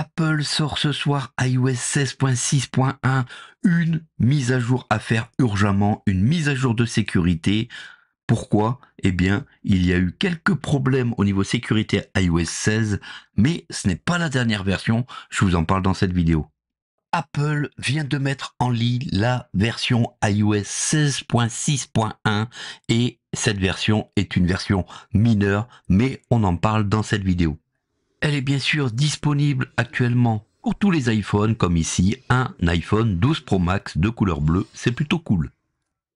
Apple sort ce soir iOS 16.6.1 une mise à jour à faire urgemment, une mise à jour de sécurité. Pourquoi Eh bien, il y a eu quelques problèmes au niveau sécurité iOS 16, mais ce n'est pas la dernière version, je vous en parle dans cette vidéo. Apple vient de mettre en ligne la version iOS 16.6.1 et cette version est une version mineure, mais on en parle dans cette vidéo. Elle est bien sûr disponible actuellement pour tous les iPhones, comme ici un iPhone 12 Pro Max de couleur bleue, c'est plutôt cool.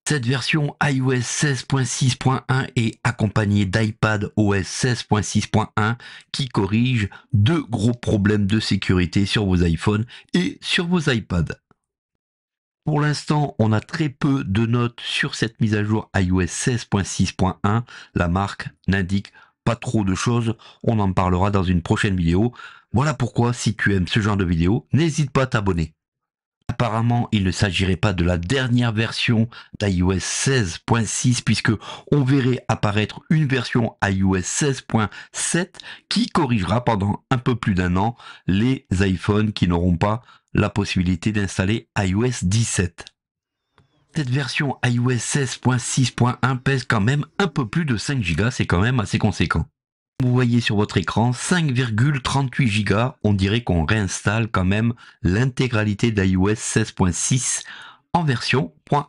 Cette version iOS 16.6.1 est accompagnée d'iPad OS 16.6.1 qui corrige deux gros problèmes de sécurité sur vos iPhones et sur vos iPads. Pour l'instant, on a très peu de notes sur cette mise à jour iOS 16.6.1. La marque n'indique pas trop de choses, on en parlera dans une prochaine vidéo. Voilà pourquoi si tu aimes ce genre de vidéos, n'hésite pas à t'abonner. Apparemment, il ne s'agirait pas de la dernière version d'iOS 16.6 puisque on verrait apparaître une version iOS 16.7 qui corrigera pendant un peu plus d'un an les iPhones qui n'auront pas la possibilité d'installer iOS 17. Cette version iOS 16.6.1 pèse quand même un peu plus de 5 Go, c'est quand même assez conséquent. Vous voyez sur votre écran 5,38 Go, on dirait qu'on réinstalle quand même l'intégralité d'iOS 16.6 en version .1.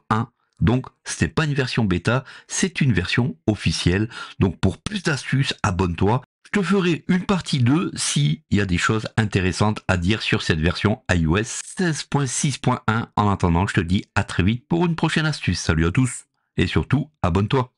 Donc, ce n'est pas une version bêta, c'est une version officielle. Donc, pour plus d'astuces, abonne-toi je te ferai une partie 2 s'il y a des choses intéressantes à dire sur cette version iOS 16.6.1. En attendant, je te dis à très vite pour une prochaine astuce. Salut à tous et surtout, abonne-toi.